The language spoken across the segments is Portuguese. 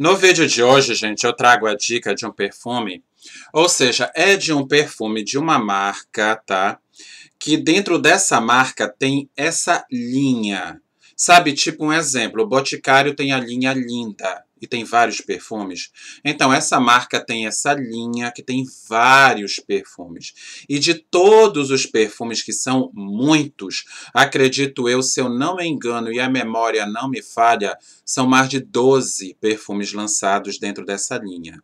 No vídeo de hoje, gente, eu trago a dica de um perfume, ou seja, é de um perfume de uma marca, tá? Que dentro dessa marca tem essa linha. Sabe, tipo um exemplo, o Boticário tem a linha linda e tem vários perfumes. Então, essa marca tem essa linha que tem vários perfumes. E de todos os perfumes, que são muitos, acredito eu, se eu não me engano e a memória não me falha, são mais de 12 perfumes lançados dentro dessa linha.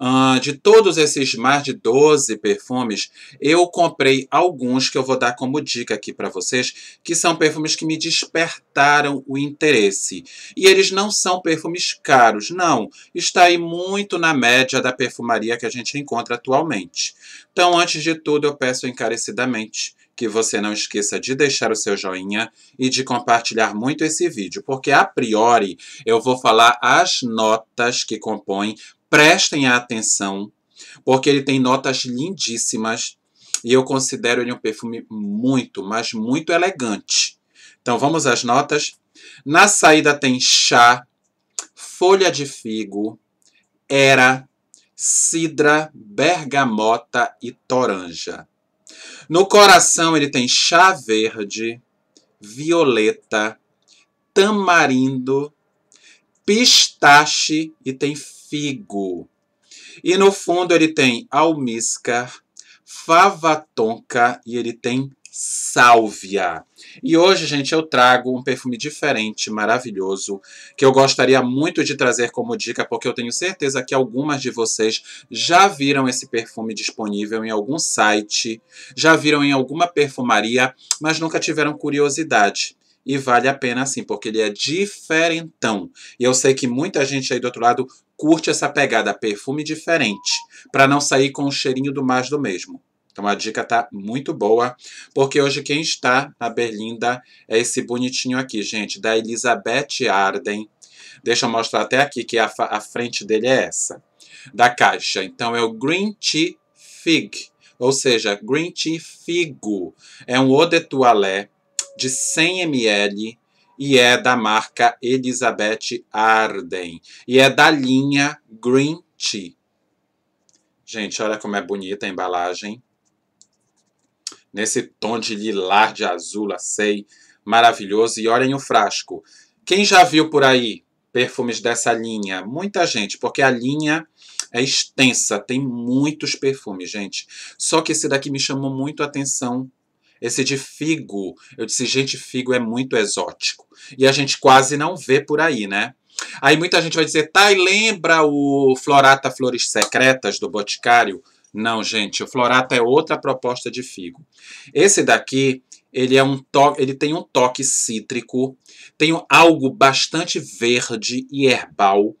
Uh, de todos esses mais de 12 perfumes, eu comprei alguns que eu vou dar como dica aqui para vocês, que são perfumes que me despertaram o interesse. E eles não são perfumes caros, não. Está aí muito na média da perfumaria que a gente encontra atualmente. Então, antes de tudo, eu peço encarecidamente que você não esqueça de deixar o seu joinha e de compartilhar muito esse vídeo, porque a priori eu vou falar as notas que compõem Prestem a atenção, porque ele tem notas lindíssimas e eu considero ele um perfume muito, mas muito elegante. Então vamos às notas. Na saída tem chá, folha de figo, era, cidra, bergamota e toranja. No coração ele tem chá verde, violeta, tamarindo, pistache e tem figo. E no fundo ele tem almíscar, fava tonka e ele tem sálvia. E hoje, gente, eu trago um perfume diferente, maravilhoso, que eu gostaria muito de trazer como dica, porque eu tenho certeza que algumas de vocês já viram esse perfume disponível em algum site, já viram em alguma perfumaria, mas nunca tiveram curiosidade e vale a pena sim, porque ele é diferentão. E eu sei que muita gente aí do outro lado curte essa pegada perfume diferente, para não sair com o cheirinho do mais do mesmo. Então a dica tá muito boa, porque hoje quem está na Berlinda é esse bonitinho aqui, gente, da Elizabeth Arden. Deixa eu mostrar até aqui que a, a frente dele é essa, da caixa. Então é o Green Tea Fig, ou seja, Green Tea Figo. É um eau de toilette de 100 ml e é da marca Elizabeth Arden e é da linha Green Tea. Gente, olha como é bonita a embalagem. Nesse tom de lilar de azul, sei, maravilhoso. E olhem o frasco. Quem já viu por aí perfumes dessa linha? Muita gente, porque a linha é extensa, tem muitos perfumes, gente. Só que esse daqui me chamou muito a atenção esse de figo, eu disse, gente, figo é muito exótico. E a gente quase não vê por aí, né? Aí muita gente vai dizer, tá, e lembra o Florata Flores Secretas do Boticário? Não, gente, o Florata é outra proposta de figo. Esse daqui, ele é um toque, ele tem um toque cítrico, tem algo bastante verde e herbal.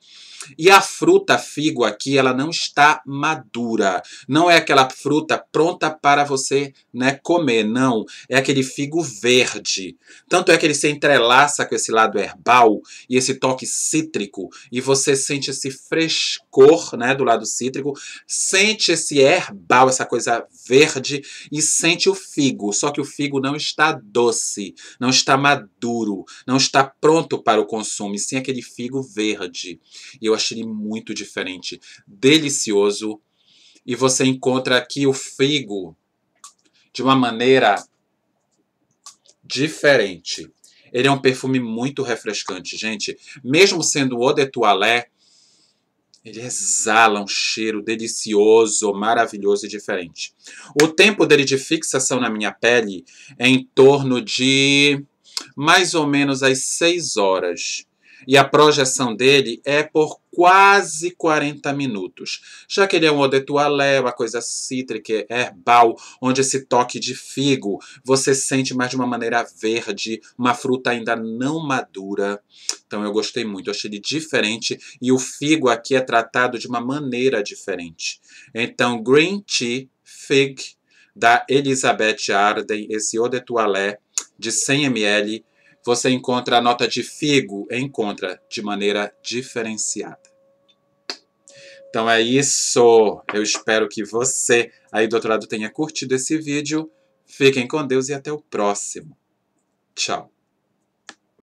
E a fruta figo aqui, ela não está madura. Não é aquela fruta pronta para você né, comer, não. É aquele figo verde. Tanto é que ele se entrelaça com esse lado herbal e esse toque cítrico. E você sente esse frescor né, do lado cítrico, sente esse herbal, essa coisa verde, e sente o figo. Só que o figo não está doce, não está maduro, não está pronto para o consumo, e sim aquele figo verde. E eu achei ele muito diferente, delicioso. E você encontra aqui o figo de uma maneira diferente. Ele é um perfume muito refrescante, gente. Mesmo sendo eau de toilette, ele exala um cheiro delicioso, maravilhoso e diferente. O tempo dele de fixação na minha pele é em torno de mais ou menos as 6 horas e a projeção dele é por quase 40 minutos. Já que ele é um toilette, uma coisa cítrica, herbal, onde esse toque de figo você sente mais de uma maneira verde, uma fruta ainda não madura. Então eu gostei muito, eu achei ele diferente e o figo aqui é tratado de uma maneira diferente. Então, Green Tea Fig da Elizabeth Arden, esse eau de toilette de 100 ml você encontra a nota de figo, encontra de maneira diferenciada. Então é isso. Eu espero que você aí do outro lado tenha curtido esse vídeo. Fiquem com Deus e até o próximo. Tchau.